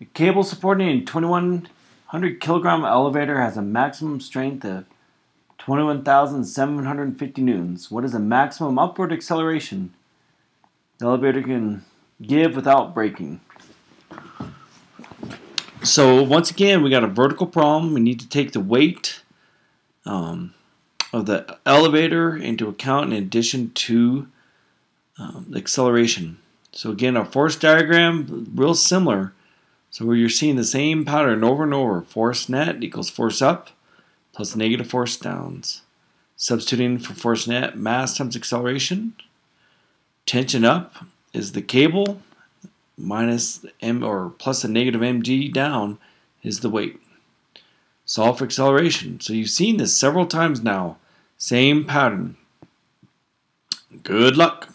The cable supporting a 2100 kilogram elevator has a maximum strength of 21,750 newtons. What is the maximum upward acceleration the elevator can give without breaking? So once again, we got a vertical problem. We need to take the weight um, of the elevator into account in addition to um, acceleration. So again, our force diagram, real similar. So you're seeing the same pattern over and over, force net equals force up plus negative force downs. Substituting for force net, mass times acceleration. Tension up is the cable minus m or plus a negative mg down is the weight. Solve for acceleration. So you've seen this several times now. Same pattern. Good luck.